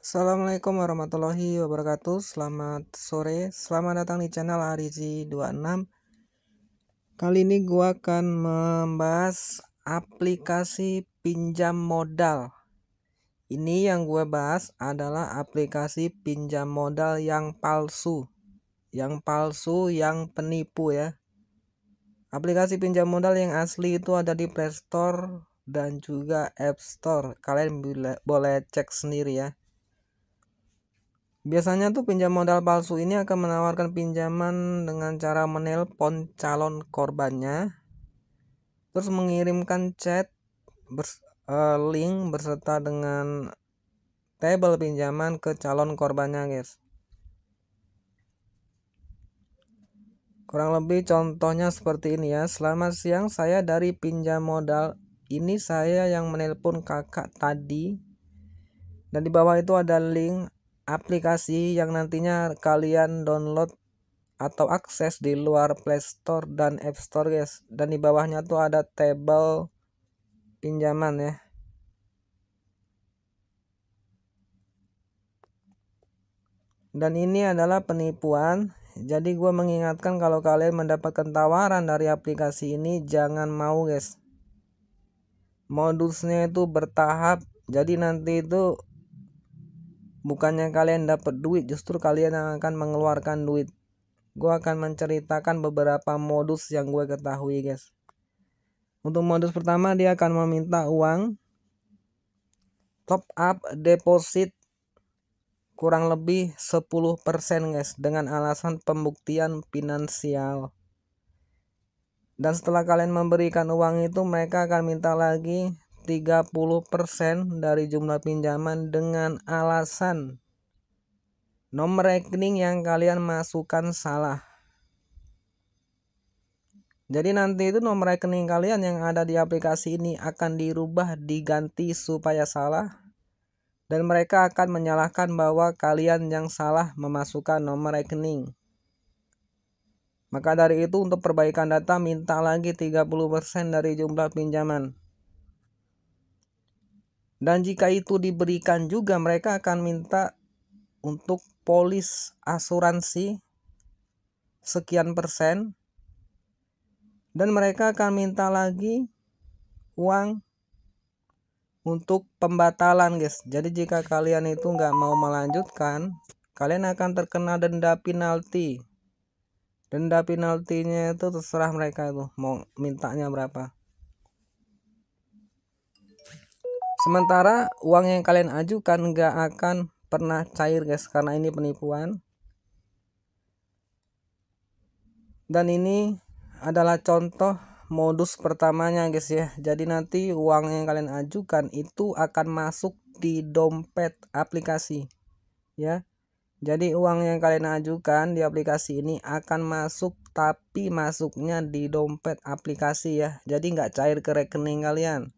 Assalamualaikum warahmatullahi wabarakatuh Selamat sore Selamat datang di channel arizi 26 Kali ini gue akan membahas aplikasi pinjam modal Ini yang gue bahas adalah aplikasi pinjam modal yang palsu Yang palsu, yang penipu ya Aplikasi pinjam modal yang asli itu ada di playstore dan juga App Store. Kalian boleh cek sendiri ya Biasanya tuh pinjam modal palsu ini akan menawarkan pinjaman dengan cara menelpon calon korbannya, terus mengirimkan chat bers uh, link berserta dengan table pinjaman ke calon korbannya, guys. Kurang lebih contohnya seperti ini ya. Selamat siang, saya dari pinjam modal ini saya yang menelpon kakak tadi. Dan di bawah itu ada link aplikasi yang nantinya kalian download atau akses di luar Play Store dan App Store guys dan di bawahnya tuh ada tabel pinjaman ya dan ini adalah penipuan jadi gue mengingatkan kalau kalian mendapatkan tawaran dari aplikasi ini jangan mau guys modusnya itu bertahap jadi nanti itu Bukannya kalian dapat duit, justru kalian yang akan mengeluarkan duit. Gue akan menceritakan beberapa modus yang gue ketahui, guys. Untuk modus pertama, dia akan meminta uang top up deposit kurang lebih 10% guys dengan alasan pembuktian finansial. Dan setelah kalian memberikan uang itu mereka akan minta lagi 30% dari jumlah pinjaman dengan alasan nomor rekening yang kalian masukkan salah. Jadi nanti itu nomor rekening kalian yang ada di aplikasi ini akan dirubah diganti supaya salah dan mereka akan menyalahkan bahwa kalian yang salah memasukkan nomor rekening. Maka dari itu untuk perbaikan data minta lagi 30% dari jumlah pinjaman. Dan jika itu diberikan juga mereka akan minta untuk polis asuransi sekian persen dan mereka akan minta lagi uang untuk pembatalan guys jadi jika kalian itu nggak mau melanjutkan kalian akan terkena denda penalti denda penaltinya itu terserah mereka itu mau mintanya berapa Sementara uang yang kalian ajukan nggak akan pernah cair guys karena ini penipuan. Dan ini adalah contoh modus pertamanya guys ya. Jadi nanti uang yang kalian ajukan itu akan masuk di dompet aplikasi ya. Jadi uang yang kalian ajukan di aplikasi ini akan masuk tapi masuknya di dompet aplikasi ya. Jadi nggak cair ke rekening kalian.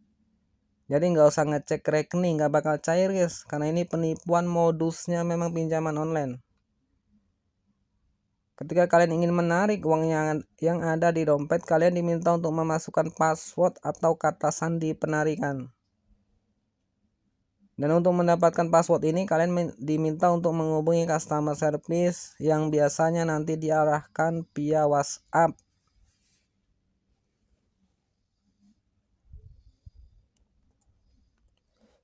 Jadi nggak usah ngecek rekening, nggak bakal cair guys, karena ini penipuan modusnya memang pinjaman online. Ketika kalian ingin menarik uang yang, yang ada di dompet, kalian diminta untuk memasukkan password atau kata sandi penarikan. Dan untuk mendapatkan password ini kalian diminta untuk menghubungi customer service yang biasanya nanti diarahkan via WhatsApp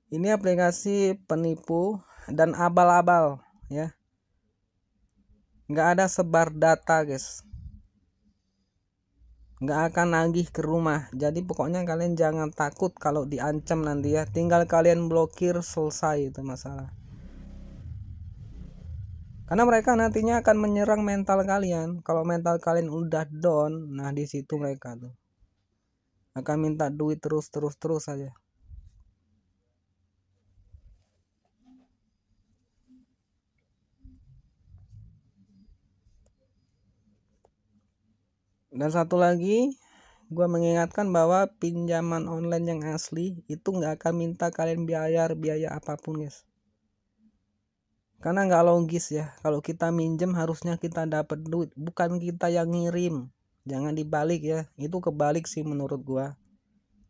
ini aplikasi penipu dan abal-abal ya nggak ada sebar data guys nggak akan nagih ke rumah jadi pokoknya kalian jangan takut kalau diancam nanti ya tinggal kalian blokir selesai itu masalah karena mereka nantinya akan menyerang mental kalian kalau mental kalian udah down nah disitu mereka tuh akan minta duit terus terus terus saja dan satu lagi gue mengingatkan bahwa pinjaman online yang asli itu nggak akan minta kalian biaya biaya apapun guys karena nggak logis ya kalau kita minjem harusnya kita dapat duit bukan kita yang ngirim jangan dibalik ya itu kebalik sih menurut gue.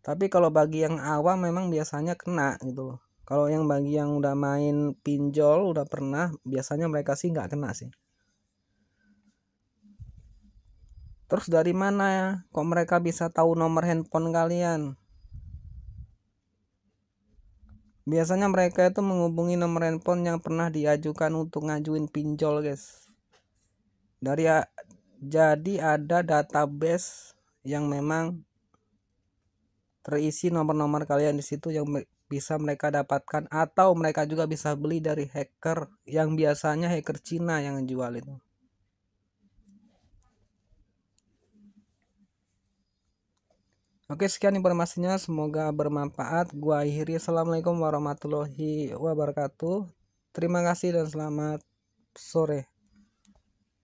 tapi kalau bagi yang awam memang biasanya kena gitu loh kalau yang bagi yang udah main pinjol udah pernah biasanya mereka sih nggak kena sih Terus dari mana ya? kok mereka bisa tahu nomor handphone kalian? Biasanya mereka itu menghubungi nomor handphone yang pernah diajukan untuk ngajuin pinjol, guys. Dari jadi ada database yang memang terisi nomor-nomor kalian di situ yang bisa mereka dapatkan atau mereka juga bisa beli dari hacker yang biasanya hacker Cina yang jual itu. Oke, sekian informasinya. Semoga bermanfaat. Gua akhiri. Assalamualaikum warahmatullahi wabarakatuh. Terima kasih dan selamat sore.